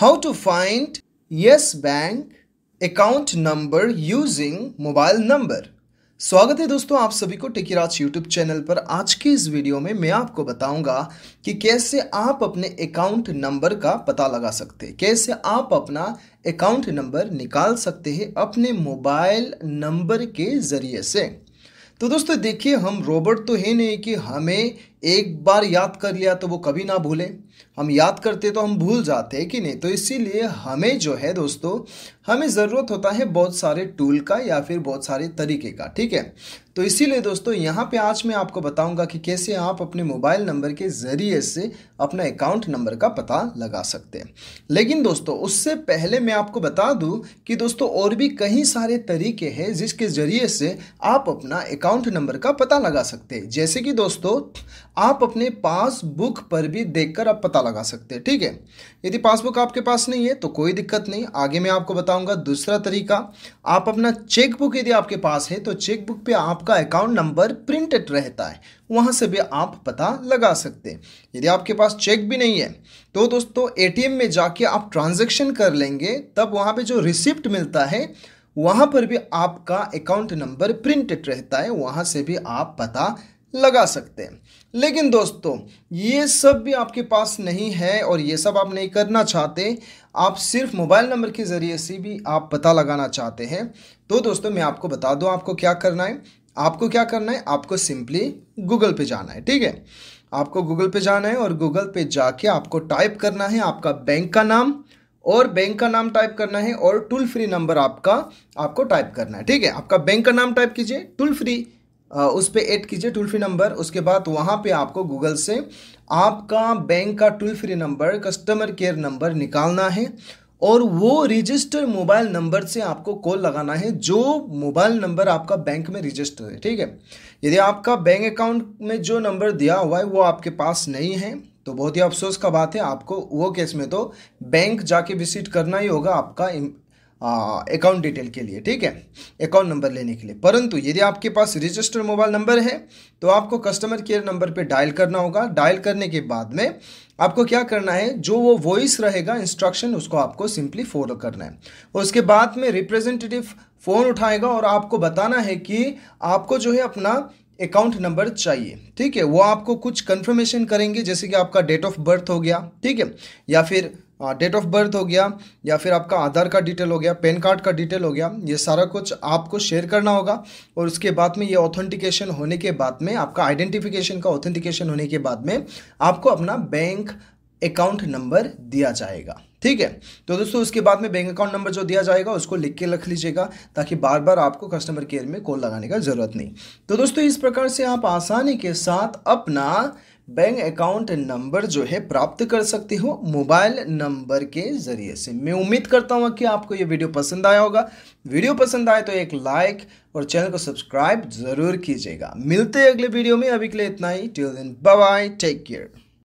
how to find yes bank account number using mobile number स्वागत है दोस्तों आप सभी को टिकीराज यूट्यूब चैनल पर आज के इस वीडियो में मैं आपको बताऊंगा कि कैसे आप अपने अकाउंट नंबर का पता लगा सकते हैं कैसे आप अपना अकाउंट नंबर निकाल सकते हैं अपने मोबाइल नंबर के ज़रिए से तो दोस्तों देखिए हम रोबोट तो है नहीं कि हमें एक बार याद कर लिया तो वो कभी ना भूले हम याद करते तो हम भूल जाते हैं कि नहीं तो इसीलिए हमें जो है दोस्तों हमें ज़रूरत होता है बहुत सारे टूल का या फिर बहुत सारे तरीके का ठीक है तो इसीलिए दोस्तों यहाँ पे आज मैं आपको बताऊंगा कि कैसे आप अपने मोबाइल नंबर के ज़रिए से अपना अकाउंट नंबर का पता लगा सकते हैं लेकिन दोस्तों उससे पहले मैं आपको बता दूँ कि दोस्तों और भी कई सारे तरीके हैं जिसके ज़रिए से आप अपना अकाउंट नंबर का पता लगा सकते हैं जैसे कि दोस्तों आप अपने पासबुक पर भी देखकर आप पता लगा सकते हैं ठीक है यदि पासबुक आपके पास नहीं है तो कोई दिक्कत नहीं आगे मैं आपको बताऊंगा दूसरा तरीका आप अपना चेकबुक यदि आपके पास है तो चेकबुक पे आपका अकाउंट नंबर प्रिंटेड रहता है वहाँ से भी आप पता लगा सकते हैं यदि आपके पास चेक भी नहीं है तो दोस्तों एटीएम में जाके आप ट्रांजेक्शन कर लेंगे तब वहाँ पर जो रिसिप्ट मिलता है वहाँ पर भी आपका अकाउंट नंबर प्रिंटेड रहता है वहाँ से भी आप पता लगा सकते हैं लेकिन दोस्तों ये सब भी आपके पास नहीं है और ये सब आप नहीं करना चाहते आप सिर्फ मोबाइल नंबर के ज़रिए से भी आप पता लगाना चाहते हैं तो दोस्तों मैं आपको बता दूँ आपको क्या करना है आपको क्या करना है आपको सिंपली गूगल पे जाना है ठीक है आपको गूगल पे जाना है और गूगल पे जाके आपको टाइप करना है आपका बैंक का नाम और बैंक का नाम टाइप करना है और टूल फ्री नंबर आपका आपको टाइप करना है ठीक है आपका बैंक का नाम टाइप कीजिए टूल फ्री उस पर एड कीजिए टोल फ्री नंबर उसके बाद वहाँ पे आपको गूगल से आपका बैंक का toll free number customer care number निकालना है और वो रजिस्टर मोबाइल नंबर से आपको कॉल लगाना है जो मोबाइल नंबर आपका बैंक में रजिस्टर है ठीक है यदि आपका बैंक अकाउंट में जो नंबर दिया हुआ है वो आपके पास नहीं है तो बहुत ही अफसोस का बात है आपको वो केस में तो बैंक जाके विजिट करना ही होगा आपका अकाउंट डिटेल के लिए ठीक है अकाउंट नंबर लेने के लिए परंतु यदि आपके पास रजिस्टर्ड मोबाइल नंबर है तो आपको कस्टमर केयर नंबर पे डायल करना होगा डायल करने के बाद में आपको क्या करना है जो वो वॉइस रहेगा इंस्ट्रक्शन उसको आपको सिंपली फॉलो करना है उसके बाद में रिप्रेजेंटेटिव फ़ोन उठाएगा और आपको बताना है कि आपको जो है अपना अकाउंट नंबर चाहिए ठीक है वो आपको कुछ कंफर्मेशन करेंगे जैसे कि आपका डेट ऑफ बर्थ हो गया ठीक है या फिर डेट ऑफ बर्थ हो गया या फिर आपका आधार का डिटेल हो गया पैन कार्ड का डिटेल हो गया ये सारा कुछ आपको शेयर करना होगा और उसके बाद में ये ऑथेंटिकेशन होने के बाद में आपका आइडेंटिफिकेशन का ऑथेंटिकेशन होने के बाद में आपको अपना बैंक अकाउंट नंबर दिया जाएगा ठीक है तो दोस्तों उसके बाद में बैंक अकाउंट नंबर जो दिया जाएगा उसको लिख के रख लीजिएगा ताकि बार बार आपको कस्टमर केयर में कॉल लगाने का जरूरत नहीं तो दोस्तों इस प्रकार से आप आसानी के साथ अपना बैंक अकाउंट नंबर जो है प्राप्त कर सकते हो मोबाइल नंबर के ज़रिए से मैं उम्मीद करता हूँ कि आपको ये वीडियो पसंद आया होगा वीडियो पसंद आए तो एक लाइक और चैनल को सब्सक्राइब ज़रूर कीजिएगा मिलते हैं अगले वीडियो में अभी के लिए इतना ही till bye bye take care